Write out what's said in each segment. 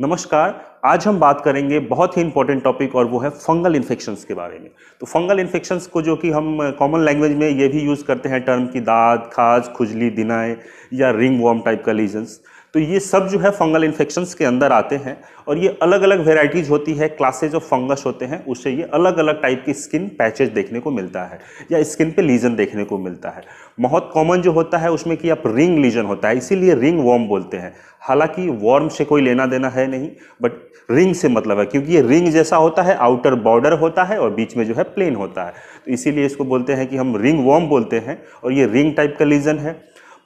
नमस्कार आज हम बात करेंगे बहुत ही इंपॉर्टेंट टॉपिक और वो है फंगल इन्फेक्शंस के बारे में तो फंगल इन्फेक्शंस को जो कि हम कॉमन लैंग्वेज में ये भी यूज़ करते हैं टर्म की दाद खाज खुजली दिनाए या रिंग वॉर्म टाइप का लीजन्स तो ये सब जो है फंगल इन्फेक्शन के अंदर आते हैं और ये अलग अलग वेराइटीज़ होती है क्लासेज ऑफ फंगस होते हैं उससे ये अलग अलग टाइप की स्किन पैचेज देखने को मिलता है या स्किन पे लीजन देखने को मिलता है बहुत कॉमन जो होता है उसमें कि आप रिंग लीजन होता है इसीलिए रिंग वॉर्म बोलते हैं हालांकि वॉर्म से कोई लेना देना है नहीं बट रिंग से मतलब है क्योंकि ये रिंग जैसा होता है आउटर बॉर्डर होता है और बीच में जो है प्लेन होता है तो इसीलिए इसको बोलते हैं कि हम रिंग वॉर्म बोलते हैं और ये रिंग टाइप का लीजन है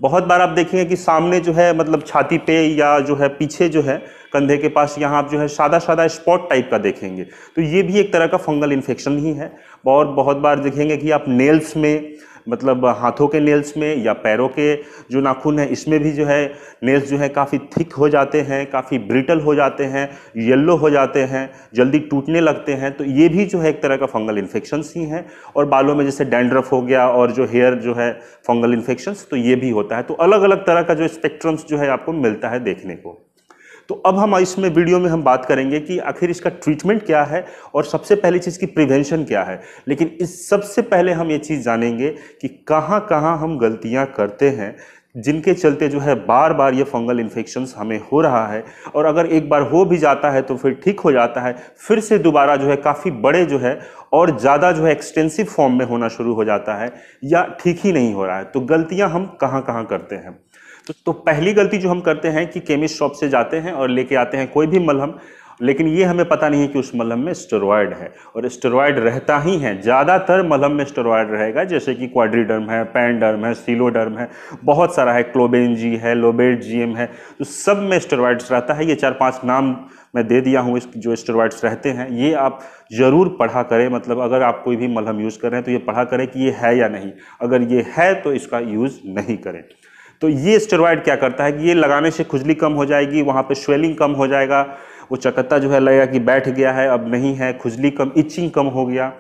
बहुत बार आप देखेंगे कि सामने जो है मतलब छाती पे या जो है पीछे जो है कंधे के पास यहाँ आप जो है सादा सादा स्पॉट टाइप का देखेंगे तो ये भी एक तरह का फंगल इन्फेक्शन ही है और बहुत बार देखेंगे कि आप नेल्स में मतलब हाथों के नेल्स में या पैरों के जो नाखून है इसमें भी जो है नेल्स जो है काफ़ी थिक हो जाते हैं काफ़ी ब्रिटल हो जाते हैं येल्लो हो जाते हैं जल्दी टूटने लगते हैं तो ये भी जो है एक तरह का फंगल इन्फेक्शंस ही हैं और बालों में जैसे डैंड्रफ हो गया और जो हेयर जो है फंगल इन्फेक्शंस तो ये भी होता है तो अलग अलग तरह का जो स्पेक्ट्रम्स जो है आपको मिलता है देखने को तो अब हम इसमें वीडियो में हम बात करेंगे कि आखिर इसका ट्रीटमेंट क्या है और सबसे पहली चीज़ की प्रिवेंशन क्या है लेकिन इस सबसे पहले हम ये चीज़ जानेंगे कि कहाँ कहाँ हम गलतियाँ करते हैं जिनके चलते जो है बार बार ये फंगल इन्फेक्शंस हमें हो रहा है और अगर एक बार हो भी जाता है तो फिर ठीक हो जाता है फिर से दोबारा जो है काफ़ी बड़े जो है और ज़्यादा जो है एक्सटेंसिव फॉर्म में होना शुरू हो जाता है या ठीक ही नहीं हो रहा है तो गलतियाँ हम कहाँ कहाँ करते हैं तो, तो पहली गलती जो हम करते हैं कि केमिस्ट शॉप से जाते हैं और लेके आते हैं कोई भी मलहम लेकिन ये हमें पता नहीं है कि उस मलहम में स्टेरॉयड है और स्टेरॉयड रहता ही है ज़्यादातर मलहम में स्टेरॉयड रहेगा जैसे कि क्वाड्रीडर्म है पैनडर्म है सीलोडर्म है बहुत सारा है क्लोबेनजी है जीएम है तो सब में स्टेरॉयड्स रहता है ये चार पांच नाम मैं दे दिया हूँ इस जो स्टेरॉयड्स रहते हैं ये आप ज़रूर पढ़ा करें मतलब अगर आप कोई भी मलहम यूज़ कर रहे हैं तो ये पढ़ा करें कि ये है या नहीं अगर ये है तो इसका यूज़ नहीं करें तो ये स्टेरॉयड क्या करता है कि ये लगाने से खुजली कम हो जाएगी वहाँ पे स्वेलिंग कम हो जाएगा वो चकत्ता जो है लगेगा कि बैठ गया है अब नहीं है खुजली कम इचिंग कम हो गया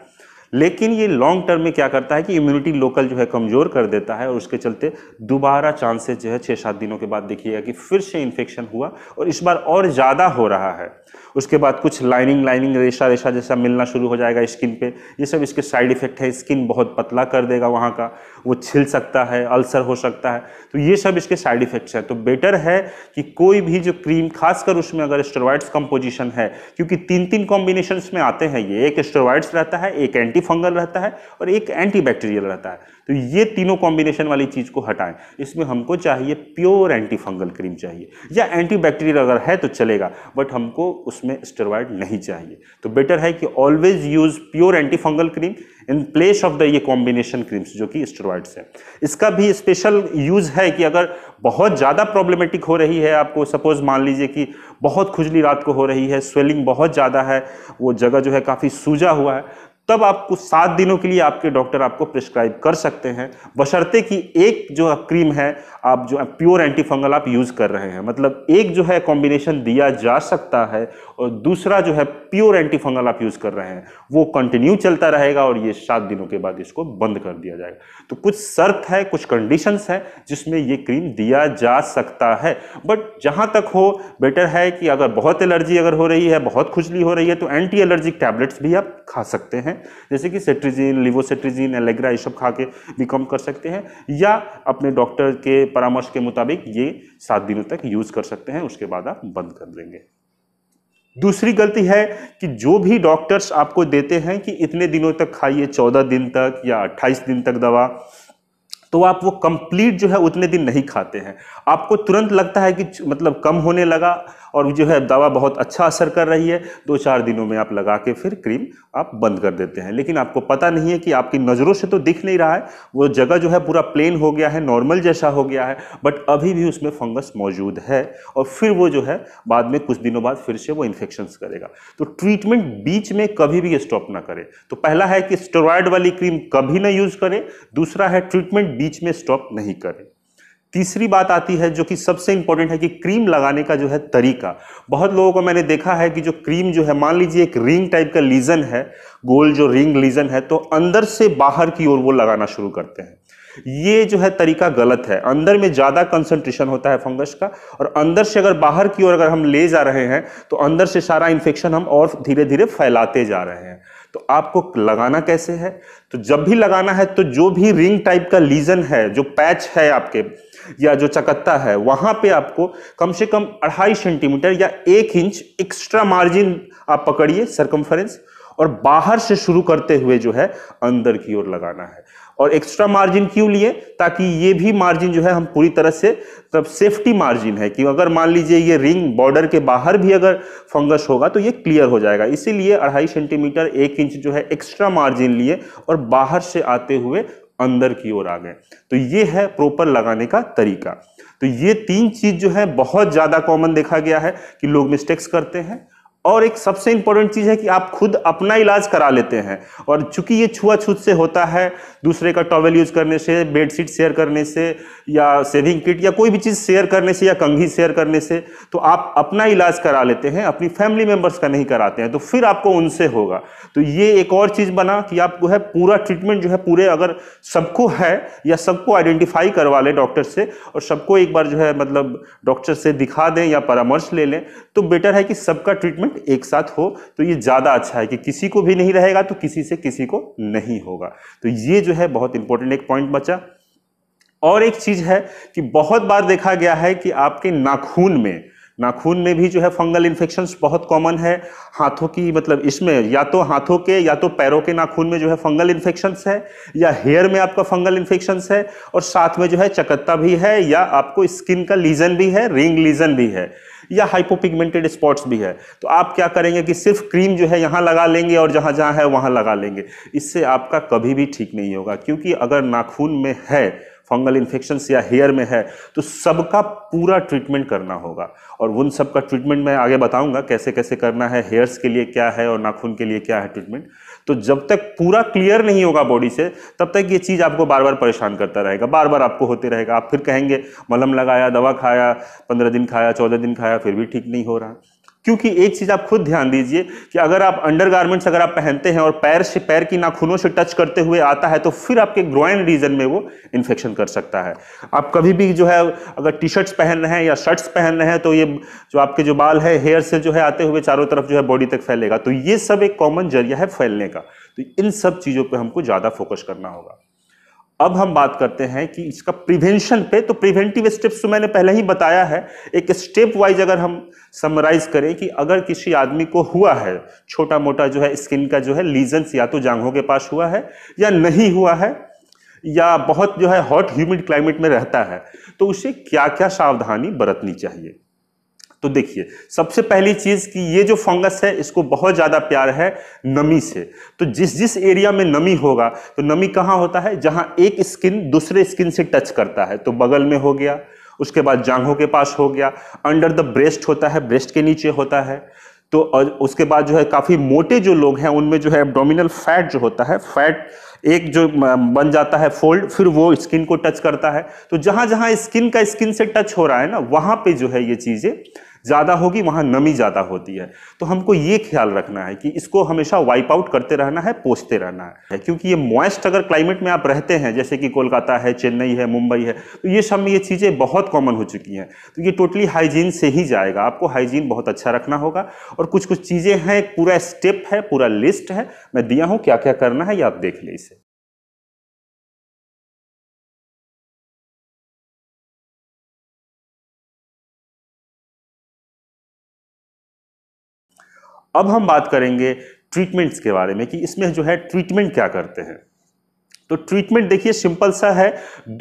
लेकिन ये लॉन्ग टर्म में क्या करता है कि इम्यूनिटी लोकल जो है कमज़ोर कर देता है और उसके चलते दोबारा चांसेस जो है छः सात दिनों के बाद देखिएगा कि फिर से इन्फेक्शन हुआ और इस बार और ज़्यादा हो रहा है उसके बाद कुछ लाइनिंग लाइनिंग रेशा रेशा जैसा मिलना शुरू हो जाएगा स्किन पे ये सब इसके साइड इफेक्ट है स्किन बहुत पतला कर देगा वहाँ का वो छिल सकता है अल्सर हो सकता है तो ये सब इसके साइड इफेक्ट्स हैं तो बेटर है कि कोई भी जो क्रीम खासकर उसमें अगर स्टेरॉइड्स कंपोजिशन है क्योंकि तीन तीन कॉम्बिनेशन में आते हैं ये एक स्टेरॉइड्स रहता है एक एंटी फंगल रहता है और एक एंटीबैक्टीरियल रहता है तो ये तीनों कॉम्बिनेशन वाली चीज़ को हटाएं इसमें हमको चाहिए प्योर एंटीफंगल क्रीम चाहिए या एंटीबैक्टीरियल अगर है तो चलेगा बट हमको उसमें स्टेरॉयड नहीं चाहिए तो बेटर है कि always use pure antifungal cream in place of the ये कॉम्बिनेशन क्रीम्स जो कि स्टेरॉयड्स है इसका भी स्पेशल यूज़ है कि अगर बहुत ज़्यादा प्रॉब्लमेटिक हो रही है आपको सपोज मान लीजिए कि बहुत खुजली रात को हो रही है स्वेलिंग बहुत ज़्यादा है वो जगह जो है काफ़ी सूजा हुआ है तब आपको सात दिनों के लिए आपके डॉक्टर आपको प्रिस्क्राइब कर सकते हैं बशर्ते कि एक जो क्रीम है आप जो प्योर एंटीफंगल आप यूज़ कर रहे हैं मतलब एक जो है कॉम्बिनेशन दिया जा सकता है और दूसरा जो है प्योर एंटीफंगल आप यूज़ कर रहे हैं वो कंटिन्यू चलता रहेगा और ये सात दिनों के बाद इसको बंद कर दिया जाएगा तो कुछ शर्त है कुछ कंडीशंस है जिसमें ये क्रीम दिया जा सकता है बट जहाँ तक हो बेटर है कि अगर बहुत एलर्जी अगर हो रही है बहुत खुजली हो रही है तो एंटी एलर्जिक टैबलेट्स भी आप खा सकते हैं जैसे कि सेट्रीजिन लिवोसेट्रीजिन एलेग्रा ये सब खा के भी कम कर सकते हैं या अपने डॉक्टर के परामर्श के मुताबिक ये सात दिनों तक यूज कर सकते हैं उसके बाद आप बंद कर देंगे दूसरी गलती है कि जो भी डॉक्टर्स आपको देते हैं कि इतने दिनों तक खाइए चौदह दिन तक या अट्ठाईस दिन तक दवा तो आप वो कंप्लीट जो है उतने दिन नहीं खाते हैं आपको तुरंत लगता है कि मतलब कम होने लगा और जो है दवा बहुत अच्छा असर कर रही है दो चार दिनों में आप लगा के फिर क्रीम आप बंद कर देते हैं लेकिन आपको पता नहीं है कि आपकी नज़रों से तो दिख नहीं रहा है वो जगह जो है पूरा प्लेन हो गया है नॉर्मल जैसा हो गया है बट अभी भी उसमें फंगस मौजूद है और फिर वो जो है बाद में कुछ दिनों बाद फिर से वो इन्फेक्शन करेगा तो ट्रीटमेंट बीच में कभी भी स्टॉप ना करें तो पहला है कि स्टेरॉयड वाली क्रीम कभी ना यूज़ करें दूसरा है ट्रीटमेंट बीच में स्टॉप नहीं करें तीसरी बात आती है जो कि सबसे इंपॉर्टेंट है कि क्रीम लगाने का जो है तरीका बहुत लोगों को मैंने देखा है कि जो क्रीम जो है मान लीजिए एक रिंग टाइप का लीजन है गोल जो रिंग लीजन है तो अंदर से बाहर की ओर वो लगाना शुरू करते हैं ये जो है तरीका गलत है अंदर में ज़्यादा कंसंट्रेशन होता है फंगस का और अंदर से अगर बाहर की ओर अगर हम ले जा रहे हैं तो अंदर से सारा इन्फेक्शन हम और धीरे धीरे फैलाते जा रहे हैं तो आपको लगाना कैसे है तो जब भी लगाना है तो जो भी रिंग टाइप का लीजन है जो पैच है आपके या जो चकत्ता है वहां पे आपको कम से कम अढ़ाई सेंटीमीटर या एक इंच एक्स्ट्रा मार्जिन आप पकड़िए सरकमफरेंस और बाहर से शुरू करते हुए जो है अंदर की ओर लगाना है और एक्स्ट्रा मार्जिन क्यों लिए ताकि ये भी मार्जिन जो है हम पूरी तरह से तब सेफ्टी मार्जिन है कि अगर मान लीजिए ये रिंग बॉर्डर के बाहर भी अगर फंगस होगा तो ये क्लियर हो जाएगा इसीलिए अढ़ाई सेंटीमीटर एक इंच जो है एक्स्ट्रा मार्जिन लिए और बाहर से आते हुए अंदर की ओर आ गए तो ये है प्रॉपर लगाने का तरीका तो ये तीन चीज जो है बहुत ज्यादा कॉमन देखा गया है कि लोग मिस्टेक्स करते हैं और एक सबसे इम्पोर्टेंट चीज़ है कि आप खुद अपना इलाज करा लेते हैं और चूंकि ये छुआछूत से होता है दूसरे का टॉवल यूज़ करने से बेडशीट शेयर करने से या सेविंग किट या कोई भी चीज़ शेयर करने से या कंघी शेयर करने से तो आप अपना इलाज करा लेते हैं अपनी फैमिली मेम्बर्स का नहीं कराते हैं तो फिर आपको उनसे होगा तो ये एक और चीज़ बना कि आप जो है पूरा ट्रीटमेंट जो है पूरे अगर सबको है या सबको आइडेंटिफाई करवा लें डॉक्टर से और सबको एक बार जो है मतलब डॉक्टर से दिखा दें या परामर्श ले लें तो बेटर है कि सबका ट्रीटमेंट पॉइंट एक साथ हो तो ये ज़्यादा अच्छा है कि किसी को भी नहीं रहेगा तो किसी से किसी को नहीं होगा तो ये जो है बहुत इंपॉर्टेंट एक पॉइंट बचा और एक चीज़ है कि बहुत बार देखा गया है कि आपके नाखून में नाखून में भी जो है फंगल इन्फेक्शन बहुत कॉमन है हाथों की मतलब इसमें या तो हाथों के या तो पैरों के नाखून में जो है फंगल इन्फेक्शन है या हेयर में आपका फंगल इन्फेक्शन है और साथ में जो है चकत्ता भी है या आपको स्किन का लीजन भी है रिंग लीजन भी है या हाइपोपिगमेंटेड स्पॉट्स भी है तो आप क्या करेंगे कि सिर्फ क्रीम जो है यहाँ लगा लेंगे और जहाँ जहाँ है वहाँ लगा लेंगे इससे आपका कभी भी ठीक नहीं होगा क्योंकि अगर नाखून में है फंगल इन्फेक्शन या हेयर में है तो सबका पूरा ट्रीटमेंट करना होगा और उन सब का ट्रीटमेंट मैं आगे बताऊंगा कैसे कैसे करना है हेयर्स के लिए क्या है और नाखून के लिए क्या है ट्रीटमेंट तो जब तक पूरा क्लियर नहीं होगा बॉडी से तब तक ये चीज़ आपको बार बार परेशान करता रहेगा बार बार आपको होते रहेगा आप फिर कहेंगे मलम लगाया दवा खाया पंद्रह दिन खाया चौदह दिन खाया फिर भी ठीक नहीं हो रहा क्योंकि एक चीज़ आप खुद ध्यान दीजिए कि अगर आप अंडर गारमेंट्स अगर आप पहनते हैं और पैर से पैर की नाखूनों से टच करते हुए आता है तो फिर आपके ग्रोइन रीजन में वो इन्फेक्शन कर सकता है आप कभी भी जो है अगर टी शर्ट्स पहन रहे हैं या शर्ट्स पहन रहे हैं तो ये जो आपके जो बाल है हेयर से जो है आते हुए चारों तरफ जो है बॉडी तक फैलेगा तो ये सब एक कॉमन जरिया है फैलने का तो इन सब चीज़ों पर हमको ज़्यादा फोकस करना होगा अब हम बात करते हैं कि इसका प्रिवेंशन पे तो प्रिवेंटिव स्टेप्स तो मैंने पहले ही बताया है एक स्टेप वाइज अगर हम समराइज करें कि अगर किसी आदमी को हुआ है छोटा मोटा जो है स्किन का जो है लीजन्स या तो जांघों के पास हुआ है या नहीं हुआ है या बहुत जो है हॉट ह्यूमिड क्लाइमेट में रहता है तो उसे क्या क्या सावधानी बरतनी चाहिए तो देखिए सबसे पहली चीज कि ये जो फंगस है इसको बहुत ज्यादा प्यार है नमी से तो जिस जिस एरिया में नमी होगा तो नमी कहाँ होता है जहां एक स्किन दूसरे स्किन से टच करता है तो बगल में हो गया उसके बाद जांघों के पास हो गया अंडर द ब्रेस्ट होता है ब्रेस्ट के नीचे होता है तो और उसके बाद जो है काफ़ी मोटे जो लोग हैं उनमें जो है डोमिनल फैट जो होता है फैट एक जो बन जाता है फोल्ड फिर वो स्किन को टच करता है तो जहां जहां स्किन का स्किन से टच हो रहा है ना वहां पे जो है ये चीज़ें ज़्यादा होगी वहाँ नमी ज़्यादा होती है तो हमको ये ख्याल रखना है कि इसको हमेशा वाइप आउट करते रहना है पोसते रहना है क्योंकि ये मॉइस्ट अगर क्लाइमेट में आप रहते हैं जैसे कि कोलकाता है चेन्नई है मुंबई है तो ये सब में ये चीज़ें बहुत कॉमन हो चुकी हैं तो ये टोटली हाइजीन से ही जाएगा आपको हाइजीन बहुत अच्छा रखना होगा और कुछ कुछ चीज़ें हैं पूरा स्टेप है पूरा लिस्ट है मैं दिया हूँ क्या क्या करना है ये आप देख लें इसे अब हम बात करेंगे ट्रीटमेंट्स के बारे में कि इसमें जो है ट्रीटमेंट क्या करते हैं तो ट्रीटमेंट देखिए सिंपल सा है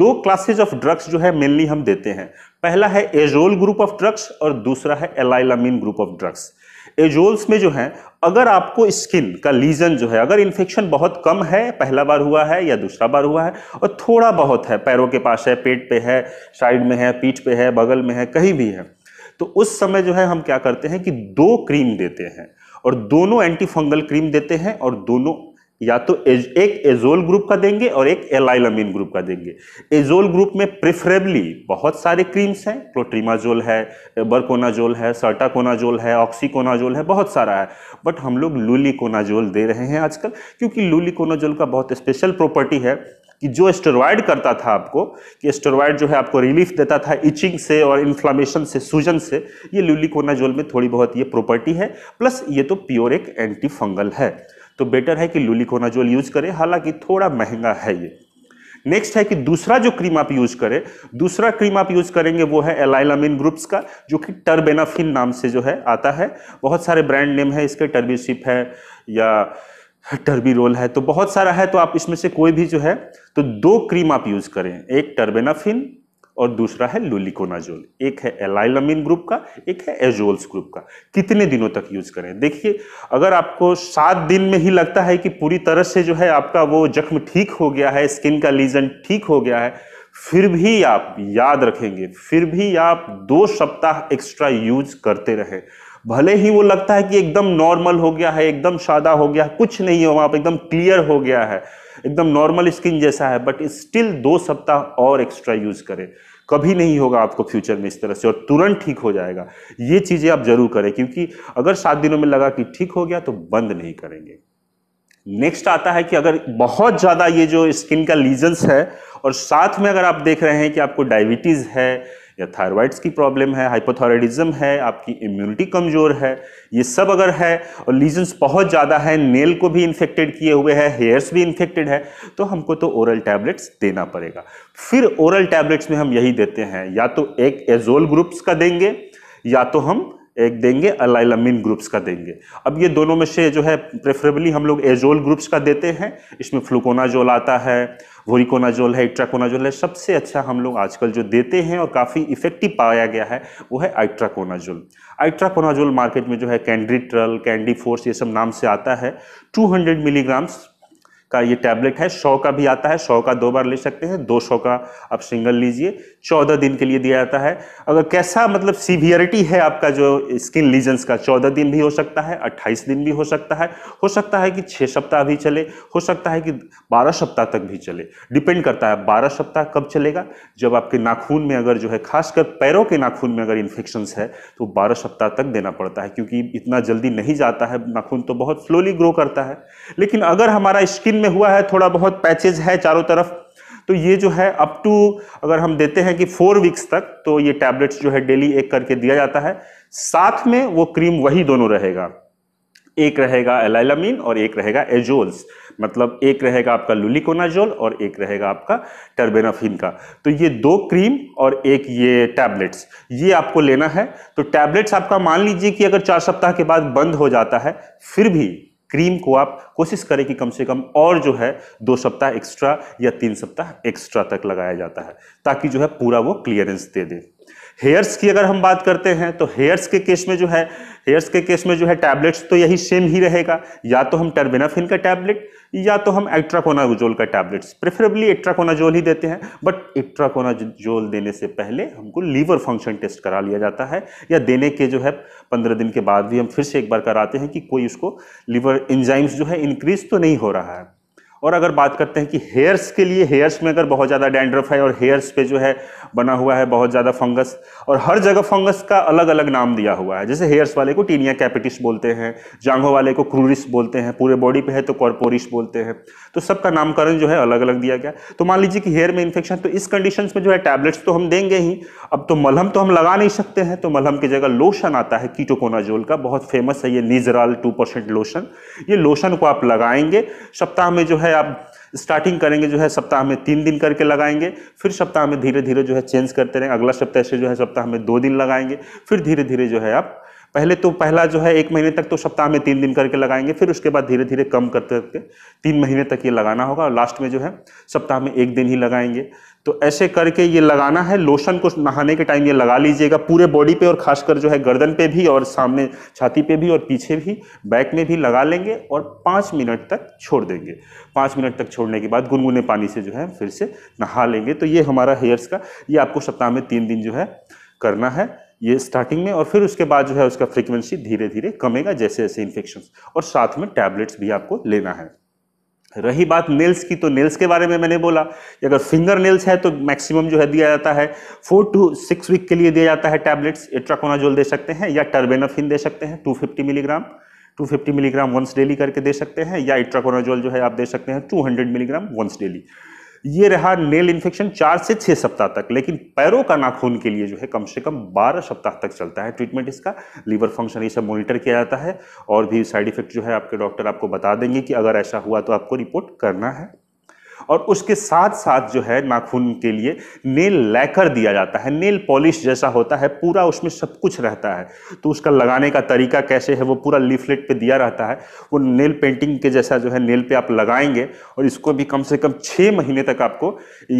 दो क्लासेज ऑफ ड्रग्स जो है मेनली हम देते हैं पहला है एजोल ग्रुप ऑफ ड्रग्स और दूसरा है allylamine group of drugs azoles में जो है अगर आपको स्किन का लीजन जो है अगर इन्फेक्शन बहुत कम है पहला बार हुआ है या दूसरा बार हुआ है और थोड़ा बहुत है पैरों के पास है पेट पे है साइड में है पीठ पे है बगल में है कहीं भी है तो उस समय जो है हम क्या करते हैं कि दो क्रीम देते हैं और दोनों एंटी फंगल क्रीम देते हैं और दोनों या तो एज, एक एजोल ग्रुप का देंगे और एक एलाइलामिन ग्रुप का देंगे एजोल ग्रुप में प्रिफरेबली बहुत सारे क्रीम्स हैं प्रोट्रीमाजोल है बरकोनाजोल है सर्टाकोनाजोल है ऑक्सीकोनाजोल है बहुत सारा है बट हम लोग लूलिकोनाजोल दे रहे हैं आजकल क्योंकि लूलिकोनाजोल का बहुत स्पेशल प्रॉपर्टी है कि जो स्टेरॉयड करता था आपको कि स्टेरॉयड जो है आपको रिलीफ देता था इचिंग से और इन्फ्लामेशन से सूजन से ये ल्यूलिकोनाजोल में थोड़ी बहुत ये प्रॉपर्टी है प्लस ये तो प्योर एक एंटी फंगल है तो बेटर है कि ल्यूलिकोनाजोल यूज करें हालांकि थोड़ा महंगा है ये नेक्स्ट है कि दूसरा जो क्रीम आप यूज करें दूसरा क्रीम आप यूज करेंगे वो है एलाइलामिन ग्रुप्स का जो कि टर्बेनाफिन नाम से जो है आता है बहुत सारे ब्रांड नेम है इसके टर्बिशिप है या टर्बी रोल है तो बहुत सारा है तो आप इसमें से कोई भी जो है तो दो क्रीम आप यूज करें एक टर्बेनाफिन और दूसरा है लुलिकोनाजोल एक है एलाइलामिन ग्रुप का एक है एजोल्स ग्रुप का कितने दिनों तक यूज करें देखिए अगर आपको सात दिन में ही लगता है कि पूरी तरह से जो है आपका वो जख्म ठीक हो गया है स्किन का लीजन ठीक हो गया है फिर भी आप याद रखेंगे फिर भी आप दो सप्ताह एक्स्ट्रा यूज करते रहें भले ही वो लगता है कि एकदम नॉर्मल हो गया है एकदम सादा हो गया है कुछ नहीं है वहाँ पर एकदम क्लियर हो गया है एकदम नॉर्मल स्किन जैसा है बट स्टिल दो सप्ताह और एक्स्ट्रा यूज़ करें कभी नहीं होगा आपको फ्यूचर में इस तरह से और तुरंत ठीक हो जाएगा ये चीज़ें आप ज़रूर करें क्योंकि अगर सात दिनों में लगा कि ठीक हो गया तो बंद नहीं करेंगे नेक्स्ट आता है कि अगर बहुत ज़्यादा ये जो स्किन का लीजन्स है और साथ में अगर आप देख रहे हैं कि आपको डायबिटीज़ है या थायराइड्स की प्रॉब्लम है हाइपोथायराइडिज्म है आपकी इम्यूनिटी कमज़ोर है ये सब अगर है और लीजन्स बहुत ज़्यादा है नेल को भी इन्फेक्टेड किए हुए हैं हेयर्स भी इन्फेक्टेड है तो हमको तो ओरल टैबलेट्स देना पड़ेगा फिर ओरल टैबलेट्स में हम यही देते हैं या तो एक एजोल ग्रुप्स का देंगे या तो हम एक देंगे अलाइलमिन ग्रुप्स का देंगे अब ये दोनों में से जो है प्रेफरेबली हम लोग एजोल ग्रुप्स का देते हैं इसमें फ्लूकोनाजोल आता है वोरिकोनाजोल है इट्राकोनाजोल है सबसे अच्छा हम लोग आजकल जो देते हैं और काफ़ी इफेक्टिव पाया गया है वो है आइट्राकोनाजोल आइट्राकोनाजोल मार्केट में जो है कैंड्रिट्रल कैंडी फोर्स ये सब नाम से आता है 200 मिलीग्राम्स का ये टैबलेट है सौ का भी आता है सौ का दो बार ले सकते हैं दो सौ का आप सिंगल लीजिए चौदह दिन के लिए दिया जाता है अगर कैसा मतलब सीवियरिटी है आपका जो स्किन लीजन्स का चौदह दिन भी हो सकता है अट्ठाईस दिन भी हो सकता है हो सकता है कि छः सप्ताह भी चले हो सकता है कि बारह सप्ताह तक भी चले डिपेंड करता है बारह सप्ताह कब चलेगा जब आपके नाखून में अगर जो है खासकर पैरों के नाखून में अगर इन्फेक्शन है तो बारह सप्ताह तक देना पड़ता है क्योंकि इतना जल्दी नहीं जाता है नाखून तो बहुत स्लोली ग्रो करता है लेकिन अगर हमारा स्किन में हुआ है थोड़ा बहुत पैचेज है चारों तरफ तो ये जो है अप टू अगर हम देते हैं कि फोर वीक्स तक तो ये टैबलेट्स जो है डेली एक करके दिया जाता है साथ में वो क्रीम वही दोनों रहेगा एक रहेगा एलाइलामीन और एक रहेगा एजोल्स मतलब एक रहेगा आपका लुलिकोनाजोल और एक रहेगा आपका टर्बेनाफिन का तो ये दो क्रीम और एक ये टैबलेट्स ये आपको लेना है तो टैबलेट्स आपका मान लीजिए कि अगर चार सप्ताह के बाद बंद हो जाता है फिर भी क्रीम को आप कोशिश करें कि कम से कम और जो है दो सप्ताह एक्स्ट्रा या तीन सप्ताह एक्स्ट्रा तक लगाया जाता है ताकि जो है पूरा वो क्लियरेंस दे दे हेयर्स की अगर हम बात करते हैं तो हेयर्स के केस में जो है हेयर्स के केस में जो है टैबलेट्स तो यही सेम ही रहेगा या तो हम टर्बेनाफिन का टैबलेट या तो हम एक्ट्राकोनाजोल का टैबलेट्स प्रेफरेबली एक्ट्राकोनाजोल ही देते हैं बट एक्ट्राकोनाजोल देने से पहले हमको लीवर फंक्शन टेस्ट करा लिया जाता है या देने के जो है पंद्रह दिन के बाद भी हम फिर से एक बार कराते हैं कि कोई उसको लीवर इंजाइम्स जो है इंक्रीज तो नहीं हो रहा है और अगर बात करते हैं कि हेयर्स के लिए हेयर्स में अगर बहुत ज़्यादा डैंड्रफ है और हेयर्स पे जो है बना हुआ है बहुत ज़्यादा फंगस और हर जगह फंगस का अलग अलग नाम दिया हुआ है जैसे हेयर्स वाले को टीनिया कैपिटिस बोलते हैं जांघों वाले को क्रूरिस बोलते हैं पूरे बॉडी पे है तो कॉर्पोरिस बोलते हैं तो सबका नामकरण जो है अलग अलग दिया गया तो मान लीजिए कि हेयर में इन्फेक्शन तो इस कंडीशन में जो है टैबलेट्स तो हम देंगे ही अब तो मलहम तो हम लगा नहीं सकते हैं तो मलहम की जगह लोशन आता है कीटोकोनाजोल का बहुत फेमस है ये निजराल टू परसेंट लोशन ये लोशन को आप लगाएंगे सप्ताह में जो है आप स्टार्टिंग करेंगे जो है सप्ताह में तीन दिन करके लगाएंगे फिर सप्ताह में धीरे धीरे जो है चेंज करते रहेंगे अगला सप्ताह से जो है सप्ताह में दो दिन लगाएंगे फिर धीरे धीरे जो है आप पहले तो पहला जो है एक महीने तक तो सप्ताह में तीन दिन करके लगाएंगे फिर उसके बाद धीरे धीरे कम करते करते तीन महीने तक ये लगाना होगा और लास्ट में जो है सप्ताह में एक दिन ही लगाएंगे तो ऐसे करके ये लगाना है लोशन को नहाने के टाइम ये लगा लीजिएगा पूरे बॉडी पे और खासकर जो है गर्दन पे भी और सामने छाती पे भी और पीछे भी बैक में भी लगा लेंगे और पाँच मिनट तक छोड़ देंगे पाँच मिनट तक छोड़ने के बाद गुनगुने पानी से जो है फिर से नहा लेंगे तो ये हमारा हेयर्स का ये आपको सप्ताह में तीन दिन जो है करना है ये स्टार्टिंग में और फिर उसके बाद जो है उसका फ्रिक्वेंसी धीरे धीरे कमेगा जैसे जैसे इन्फेक्शन और साथ में टैबलेट्स भी आपको लेना है रही बात नेल्स की तो नेल्स के बारे में मैंने बोला अगर फिंगर नेल्स है तो मैक्सिमम जो है दिया जाता है फोर टू सिक्स वीक के लिए दिया जाता है टैबलेट्स एट्राकोनाजोल दे सकते हैं या टर्बेनाफिन दे सकते हैं 250 मिलीग्राम 250 मिलीग्राम वंस डेली करके दे सकते हैं या इट्राकोनाजोल जो है आप दे सकते हैं 200 मिलीग्राम वंस डेली ये रहा नेल इन्फेक्शन चार से छः सप्ताह तक लेकिन पैरों का नाखून के लिए जो है कम से कम बारह सप्ताह तक चलता है ट्रीटमेंट इसका लीवर फंक्शन ये सब मॉनिटर किया जाता है और भी साइड इफेक्ट जो है आपके डॉक्टर आपको बता देंगे कि अगर ऐसा हुआ तो आपको रिपोर्ट करना है और उसके साथ साथ जो है नाखून के लिए नेल लैकर दिया जाता है नेल पॉलिश जैसा होता है पूरा उसमें सब कुछ रहता है तो उसका लगाने का तरीका कैसे है वो पूरा लीफलेट पे दिया रहता है वो नेल पेंटिंग के जैसा जो है नेल पे आप लगाएंगे और इसको भी कम से कम छः महीने तक आपको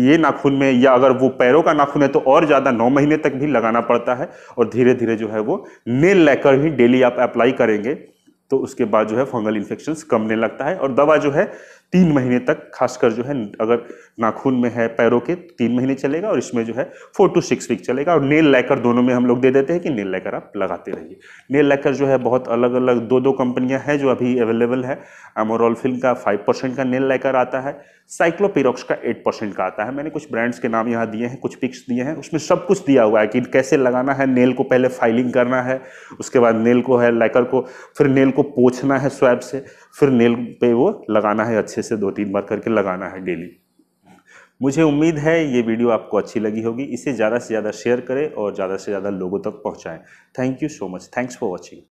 ये नाखून में या अगर वो पैरों का नाखून है तो और ज़्यादा नौ महीने तक भी लगाना पड़ता है और धीरे धीरे जो है वो नेल लैकर ही डेली आप अप्लाई करेंगे तो उसके बाद जो है फंगल इन्फेक्शन कमने लगता है और दवा जो है तीन महीने तक खासकर जो है अगर नाखून में है पैरों के तीन महीने चलेगा और इसमें जो है फोर टू सिक्स वीक चलेगा और नेल लैकर दोनों में हम लोग दे देते हैं कि नेल लैकर आप लगाते रहिए नेल लैकर जो है बहुत अलग अलग दो दो कंपनियां हैं जो अभी अवेलेबल है फिल्म का फाइव परसेंट का नेल लैकर आता है साइक्लोपिरोक्स का एट परसेंट का आता है मैंने कुछ ब्रांड्स के नाम यहाँ दिए हैं कुछ पिक्स दिए हैं उसमें सब कुछ दिया हुआ है कि कैसे लगाना है नेल को पहले फाइलिंग करना है उसके बाद नेल को है लैकर को फिर नेल को पोछना है स्वैब से फिर नेल पे वो लगाना है अच्छे से दो तीन बार करके लगाना है डेली मुझे उम्मीद है ये वीडियो आपको अच्छी लगी होगी इसे ज़्यादा से ज़्यादा शेयर करें और ज़्यादा से ज़्यादा लोगों तक पहुँचाएँ thank you so much thanks for watching